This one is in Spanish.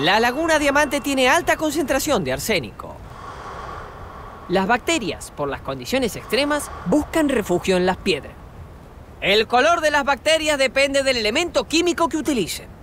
La laguna Diamante tiene alta concentración de arsénico. Las bacterias, por las condiciones extremas, buscan refugio en las piedras. El color de las bacterias depende del elemento químico que utilicen.